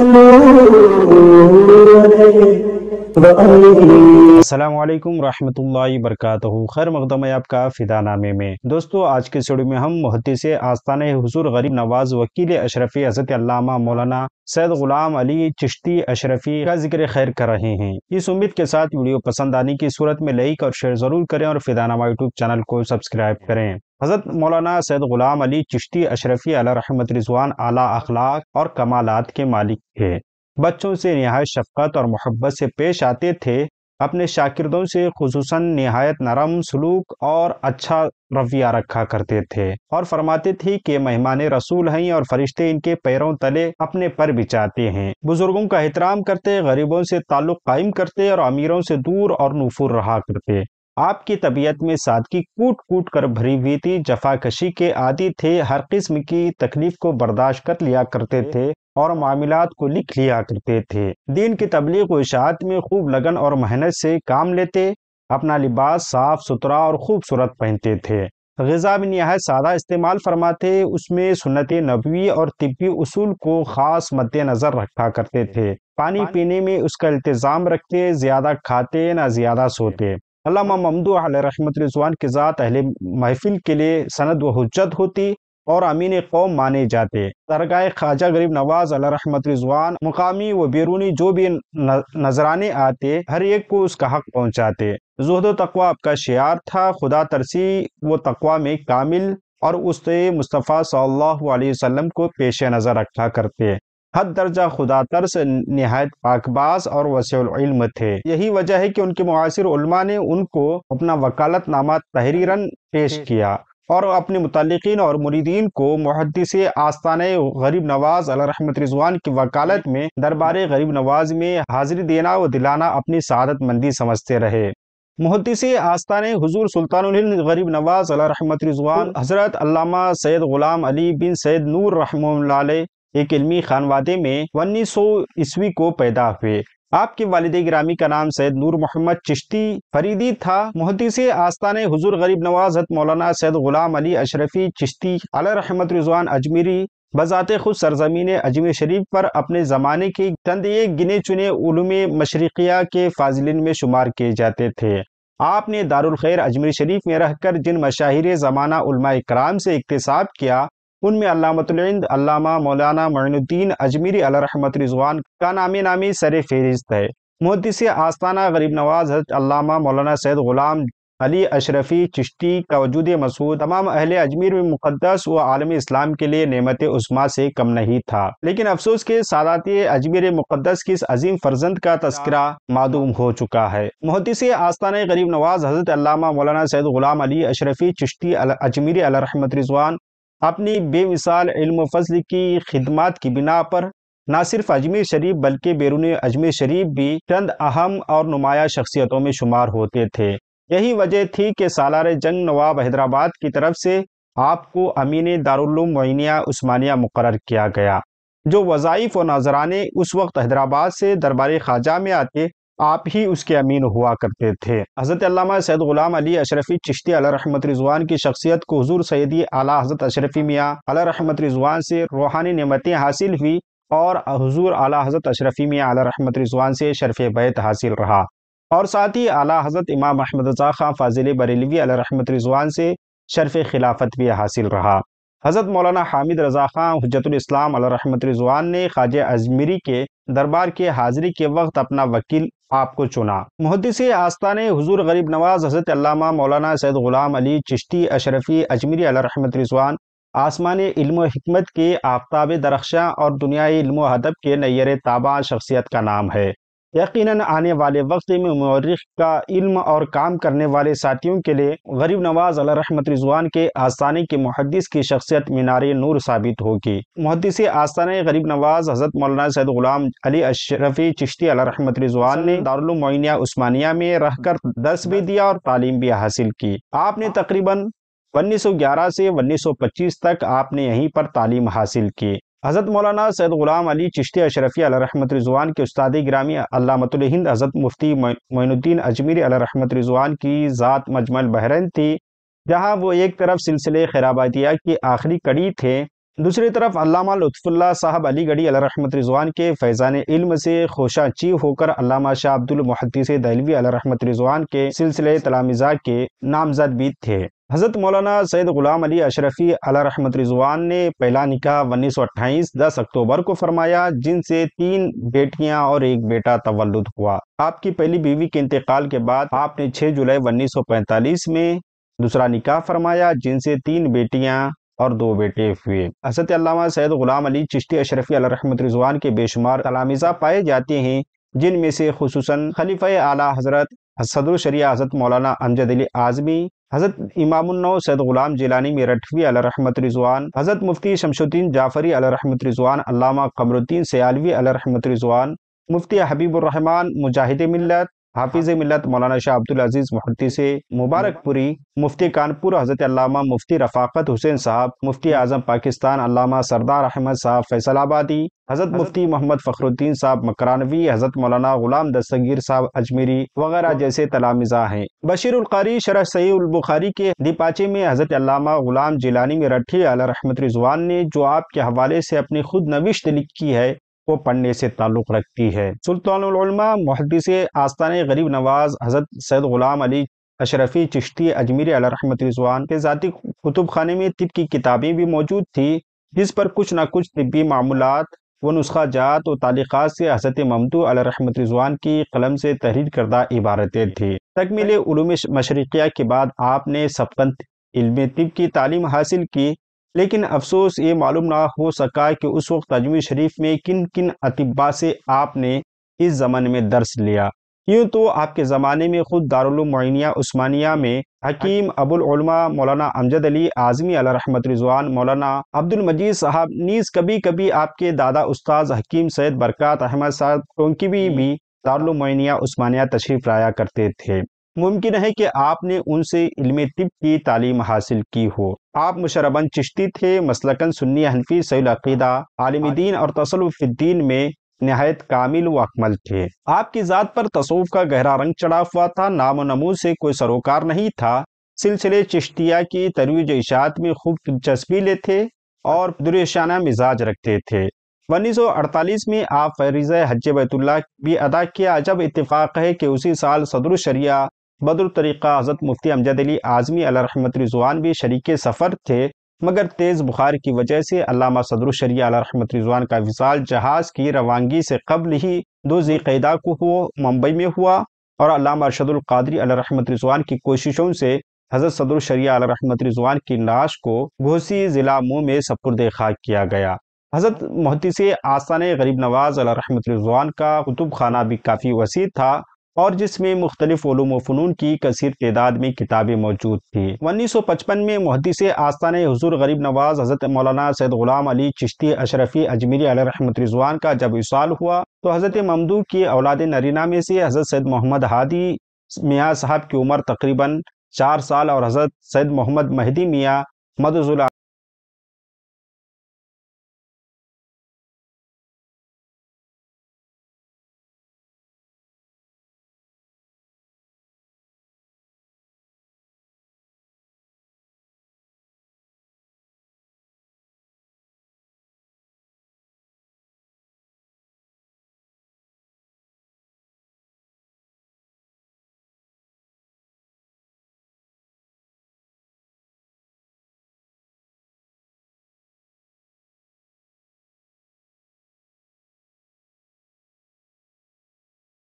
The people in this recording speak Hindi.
अल्लाम रहमतुल्लाहि वरकatuहू खैर मकदम है आपका फिदा नामे में दोस्तों आज के स्टूडियो में हम से आस्थान हजूर गरीब नवाज वकील अशरफी हजरत अल्लामा मौलाना सैद गुलाम अली चिश्ती अशरफी का जिक्र खैर कर रहे हैं इस उम्मीद के साथ वीडियो पसंद आने की सूरत में लाइक और शेयर जरूर करें और फिदानामा यूट्यूब चैनल को सब्सक्राइब करें हज़रत मौलाना सैद ग़ुलाम अली चिश्ती अशरफी अला रहमत रिजवान आला अखलाक और कमालात के मालिक थे बच्चों से नहायत शफकत और मोहब्बत से पेश आते थे अपने शागिर्दों से खसूस नहायत नरम सलूक और अच्छा रवैया रखा करते थे और फरमाते थे कि मेहमान रसूल हैं और फरिश्ते इनके पैरों तले अपने पर बिछाते हैं बुजुर्गों का एहतराम करते गरीबों से ताल्लुक कायम करते और अमीरों से दूर और नफूर रहा करते आपकी तबीयत में सादगी कूट कूट कर भरी हुई थी जफाकशी के आदि थे हर किस्म की तकलीफ को बर्दाश्त कर लिया करते थे और मामला को लिख लिया करते थे दीन की तबलीग व इशात में खूब लगन और मेहनत से काम लेते अपना लिबास साफ सुथरा और खूबसूरत पहनते थे गज़ा भी नहायत सादा इस्तेमाल फरमाते उसमें सुनत नबी और तिबी उसूल को ख़ास मद्देनजर रखा करते थे पानी पीने में उसका इल्तज़ाम रखते ज़्यादा खाते ना ज़्यादा सोते अलामा ममदू रिजवान के ज़ात अहले महफिल के लिए सनद व हजत होती और अमीन कौम माने जाते दरगाह ख्वाजा गरीब नवाज अल रहमत रिजवान मुकामी व बैरूनी जो भी नजराने आते हर एक को उसका हक पहुँचाते जहद तकवा आपका शार था खुदा तरसी व तकवा में कामिल और उससे मुस्तफ़ा सल्लल्लाहु अलैहि वसल्लम को पेश नज़र रखा करते हद दर्जा खुदा तर्स नहायत पाकबाज और वसीम थे यही वजह है कि उनके मुआसर ने उनको अपना वकालत नामा तहरीरन पेश किया और अपने मुतलकिन और मुरीदीन को मुहदस आस्थान गरीब नवाज अलरहमत रिजवान की वकालत में दरबार गरीब नवाज में हाजिरी देना व दिलाना अपनी शहादत मंदी समझते रहे मुहदस आस्थान हजूर सुल्तान गरीब नवाज अलरहमत रिजवान हजरत अलामा सैद ग़ुलाम अली बिन सैद नूर रहमल एक इलमी खानवादे में उन्नीस सौ ईस्वी को पैदा हुए आपके वालद ग्रामी का नाम सैद नूर मोहम्मद चिश्ती फरीदी था मुहदस आस्तान हजूर गरीब नवाज हत मौलाना सैद गुलाम अली अशरफी चिश्ती अला रहमत रिजवान अजमेरी बजात खुद सरजमीन अजमेर शरीफ पर अपने ज़माने के चंद एक गिने चुने उलूम मशरक़िया के फाजिलिन में शुमार किए जाते थे आपने दारुल खैर अजमेर शरीफ में रहकर जिन मशाहिर ज़माना उलमा कराम से इकतसाब किया उनमें अलामतलिंद अलामा मौलाना मঈनुद्दीन अजमेरी अलरहमत रिजवान का नामी नामी सर फहरिस्त है मुहदस आस्ताना गरीब नवाज हज अलामा मौलाना सैद ग़ुलाम अली अशरफी चिश्ती का वजूद मसूद तमाम अहल अजमेर में मुकदस व आलम इस्लाम के लिए नमत उस्मा से कम नहीं था लेकिन अफसोस के सादात अजमेर मुकदस की इस अजीम फर्जंद का तस्करा मादूम हो चुका है मुहदस आस्तान गरीब नवाज हजरत अलामा मौलाना सैद गुलाम अली अशरफी चिश्ती अजमेरी अलरहमत रिजवान अपनी बेमिसाल इल्म फजल की खिदमत की बिना पर न सिर्फ अजमेर शरीफ बल्कि बैरून अजमेर शरीफ भी चंद अहम और नुमाया शख्सियतों में शुमार होते थे यही वजह थी कि सालार जंग नवाब हैदराबाद की तरफ से आपको अमीन दारुलूम उस्मानिया मुकर किया गया जो वज़ाइफ व नाजराने उस वक्त हैदराबाद से दरबार ख्वाजा में आते आप ही उसके अमीन हुआ करते थे हज़रत अल्लामा सैद ग़ुलाम अली अशरफ़ी चिश्ती रहमत रिजवान की शख्सियत को हजूर सैदी आला हज़रत अशरफ़ी मियाँ अला रहमत रिजवान से रूहानी नमतें हासिल हुई और हजूर आला हज़रत अशरफ़ी मियाँ अला रहमत रिजवान से शरफ़ बैत हासिल रहा और साथ ही अला हज़रत इमाम अहमद रजा खां फाजिल बरेलवी अला रहमत रिजवान से शरफ़ खिलाफत भी हासिल रहा हज़रत मौलाना हामिद रजा खां हजरतलाम रहमत रिजवान ने खाज अजमेरी के दरबार के हाजिरी के वक्त अपना वकील आपको चुना मुहदस ने हजूर गरीब नवाज हजरत अलामा मौलाना सैद गुलाम अली चिश्ती अशरफी अजमरी रहमत रिजवान आसमान इल्म हमत के आफ्ताब दरख्शा और दुनिया इल्म हदब के नैर ताबा शख्सियत का नाम है यक़ीन आने वाले वक्त में मौरख का इल्म और काम करने वाले साथियों के लिए गरीब नवाज रहमत रिजवान के आस्थाने के मुहदस की शख्सियत मीनार नूर साबित होगी मुहदस आस्थाना गरीब नवाज हजरत मौलाना सैद गुलाम अली अशरफी चिश्ती रहमत रिजवान ने दारुलमोनिया उस्मानिया में रहकर दस भी दिया और तालीम भी हासिल की आपने तकरीबन 1911 से 1925 तक आपने यहीं पर तालीम हासिल की हज़रत मौलाना सैद ग़ुलाम अली चिश्ती अशरफी रहमत रिजवान के उस्ताद ग्रामी अलामत हिंद हज़रत मुफ्ती मोनुद्दीन अजमेरी रहमत रिजवान की ज़ात मजमल बहरन थी जहाँ वो एक तरफ सिलसिले खराबातिया की आखिरी कड़ी थे दूसरी तरफ अल्लामा लुफुल्ला साहब अली गढ़ी रहमत रिजवान के फैज़ान इल्म से खोशाची होकर अल्लामा शाह अब्दुल से दहलवी अलरहमत रिजवान के सिलसिले तलामिजा के नामजद भी थे हज़रत मौलाना सैद ग़ुलाम अली अशरफ़ी अला रहमत रिजवान ने पहला निकाह उन्नीस सौ अट्ठाईस दस अक्टूबर को फरमाया जिनसे तीन बेटियां और एक बेटा तवल्लुद हुआ आपकी पहली बीवी के इंतकाल के बाद आपने 6 जुलाई उन्नीस सौ पैंतालीस में दूसरा निकाह फरमाया जिनसे तीन बेटियां और दो बेटे हुए हजरत अलामा सैद ग़ुलाम अली चिश्ती अशरफ़ी अला रहमत रिजवान के बेशुमार तलामिजा पाए जाते हैं जिनमें से खसूस खलीफ़ आला हज़रत सदर शरिया हज़रत मौलाना अमजद अली आज़मी हज़रत इमामनो सैद गुलाम जिलानी मेरठवी अलरहमत रिजवान हज़रत मुफ्ती शमशुद्दीन जाफ़री अलरहमत रिजवान अलामा कमरुद्दीन सयालवी अलरहमत रिजवान मुफ्ती हबीबुररहमान मुजाहिद मिलत हाफिज मिलत मौलाना शाह अब्दुल अजीज़ मुहती से मुबारकपुरी हम्म। मुफ्ती कानपुर हजरत अल्लामा मुफ्ती रफाकत हुसैन साहब मुफ्ती आजम पाकिस्तान अल्लामा सरदार अहमद साहब फैसलाबादी हजरत मुफ्ती मोहम्मद फ़खरुद्दीन साहब मकरानवी हजरत मौलाना गुलाम दस्तगीर साहब अजमेरी वगैरह हम्म। जैसे तलामिजा हैं बशीरकारी शरह सईबुखारी के दिपाचे में हजरत अल्लामा गुलाम जिलानी रठी रहमत रिजवान ने जो आपके हवाले से अपनी खुद नविश्त लिखी है को पढ़ने से ताल्लुक़ रखती है सुल्तानमा मुहदस आस्तान गरीब नवाज हज़रत सैद ग़ुलाम अली अशरफी चिश्ती अजमीर अलरहमत रिजवान के ज़ाती कुतुब खाने में तिब की किताबें भी मौजूद थी जिस पर कुछ ना कुछ तिबी मामूल व नुस्खा जात व तालिक़ात से हजरत ममदू अलरहमत रिजवान की कलम से तहरीर करदा इबारतें थी तकमील मशरक़िया के बाद आपने सबकन इल्म तिब की तालीम हासिल की लेकिन अफसोस ये मालूम ना हो सका कि उस वक्त अजमेर शरीफ में किन किन अतिबा से आपने इस ज़माने में दर्स लिया यूँ तो आपके ज़माने में ख़ुद दारुलमैनिया उस्मानिया में हकीम हाँ। अबुलमा मौलाना अमजद अली आज़मी रहमत रिजवान मौलाना अब्दुल मजीद साहब नीज़ कभी कभी आपके दादा उस्ताद हकीम सैद बरकत अहमद साहब उनकी भी, भी उस्मानिया तशरीफ़ लाया करते थे मुमकिन है कि आपने उनसे इल्म तिब की तालीम हासिल की हो आप मुशरबन चिश्ती थे मसलकन सुन्नी हनफी सईदा आलमदीन हाँ। और तसलफुद्दीन में नहायत कामिल व अकमल थे आपकी ज़ात पर तसूफ़ का गहरा रंग चढ़ा हुआ था नामो नमू से कोई सरोकार नहीं था सिलसिले चिश्तिया की तरवीज इशात में खूब दिलचस्पी लेते और दुरशाना मिजाज रखते थे अड़तालीस में आप फरीज हज बैतुल्ला भी अदा किया जब इतफ़ाक़ है कि उसी साल सदर शरिया बदर तरीक़ा हज़रत मुफ्ती अमजद अली आज़मी अलरहमत रिजवान भी शरीक सफ़र थे मगर तेज़ बुखार की वजह से अलामा सदरुशरी अलरहमत रिजवान का विसाल जहाज़ की रवानगी से कबल ही दो ज़ीदा को मुंबई में हुआ और अलामा अरशदुल कादरी अलरहमत रिजवान की कोशिशों से हज़रत सदरुशरिया अलरहमत रिजवान की लाश को घोसी ज़िला मुँह में सपुरद खाक किया गया हज़रत महती से आसान गरीब नवाज अलरहमत रिजवान का कुतुब खाना भी काफ़ी वसी था और जिसमें मुख्तलिफ फ़नून की कसर तदाद में किताबें मौजूद थी उन्नीस सौ पचपन में मुहदस आस्थान हजूर गरीब नवाज हज़रत मौलाना सैद गुलाम अली चिश्ती अशरफी अजमेरी रहमत रिजवान का जब विशाल हुआ तो हज़रत ममदू की औलाद नरीना में से हज़रत सैद मोहम्मद हादी मियाँ साहब की उम्र तकरीबन चार साल और हज़रत सैद मोहम्मद महदी मियाँ मदजुल